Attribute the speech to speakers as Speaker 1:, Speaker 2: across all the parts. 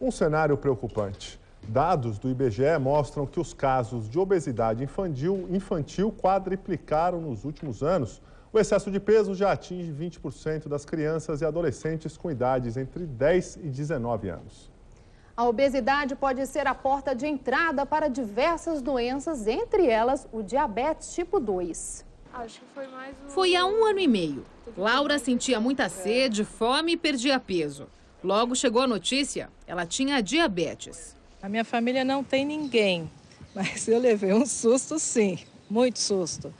Speaker 1: um cenário preocupante. Dados do IBGE mostram que os casos de obesidade infantil, infantil quadriplicaram nos últimos anos. O excesso de peso já atinge 20% das crianças e adolescentes com idades entre 10 e 19 anos. A obesidade pode ser a porta de entrada para diversas doenças, entre elas o diabetes tipo 2. Foi, um... foi há um ano e meio. Laura sentia muita sede, fome e perdia peso. Logo chegou a notícia, ela tinha diabetes. A minha família não tem ninguém, mas eu levei um susto sim, muito susto.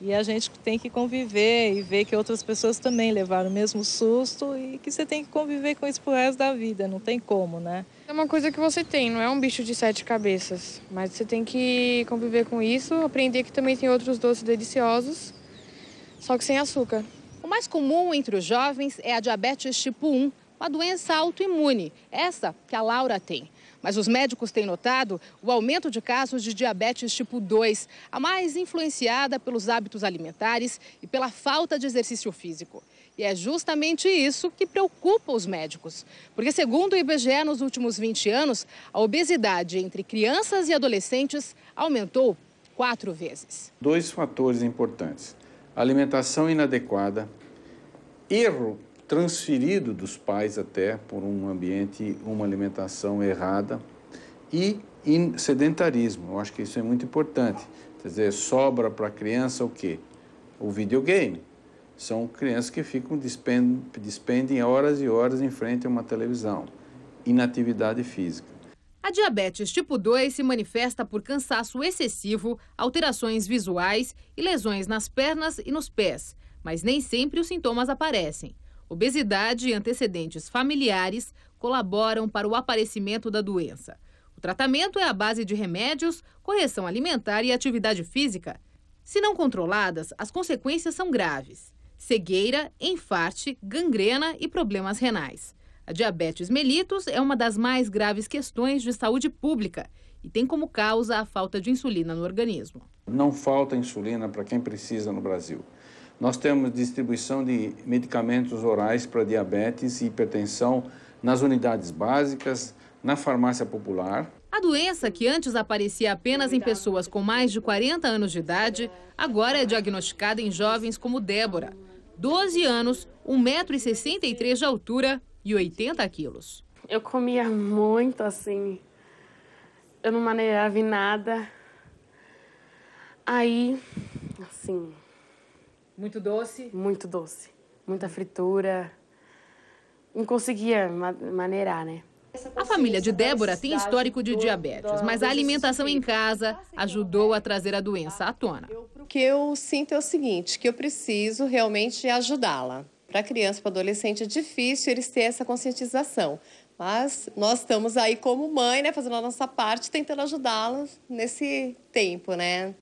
Speaker 1: E a gente tem que conviver e ver que outras pessoas também levaram o mesmo susto e que você tem que conviver com isso pro resto da vida, não tem como, né? É uma coisa que você tem, não é um bicho de sete cabeças, mas você tem que conviver com isso, aprender que também tem outros doces deliciosos, só que sem açúcar. O mais comum entre os jovens é a diabetes tipo 1, uma doença autoimune, essa que a Laura tem. Mas os médicos têm notado o aumento de casos de diabetes tipo 2, a mais influenciada pelos hábitos alimentares e pela falta de exercício físico. E é justamente isso que preocupa os médicos. Porque, segundo o IBGE, nos últimos 20 anos, a obesidade entre crianças e adolescentes aumentou quatro vezes.
Speaker 2: Dois fatores importantes: alimentação inadequada, erro transferido dos pais até por um ambiente, uma alimentação errada e sedentarismo. Eu acho que isso é muito importante. Quer dizer, sobra para a criança o quê? O videogame. São crianças que ficam despendem, despendem horas e horas em frente a uma televisão. Inatividade física.
Speaker 1: A diabetes tipo 2 se manifesta por cansaço excessivo, alterações visuais e lesões nas pernas e nos pés, mas nem sempre os sintomas aparecem. Obesidade e antecedentes familiares colaboram para o aparecimento da doença. O tratamento é à base de remédios, correção alimentar e atividade física. Se não controladas, as consequências são graves: cegueira, enfarte, gangrena e problemas renais. A diabetes mellitus é uma das mais graves questões de saúde pública e tem como causa a falta de insulina no organismo.
Speaker 2: Não falta insulina para quem precisa no Brasil. Nós temos distribuição de medicamentos orais para diabetes e hipertensão nas unidades básicas, na farmácia popular.
Speaker 1: A doença, que antes aparecia apenas em pessoas com mais de 40 anos de idade, agora é diagnosticada em jovens como Débora. 12 anos, 1,63m de altura e 80 quilos. Eu comia muito assim. Eu não manejava em nada. Aí, assim, muito doce? Muito doce. Muita fritura. Não conseguia maneirar, né? A família de Débora tem histórico de diabetes, mas a alimentação em casa ajudou a trazer a doença à tona. O que eu sinto é o seguinte, que eu preciso realmente ajudá-la. Para criança, para adolescente, é difícil eles terem essa conscientização. Mas nós estamos aí como mãe, né, fazendo a nossa parte, tentando ajudá la nesse tempo, né?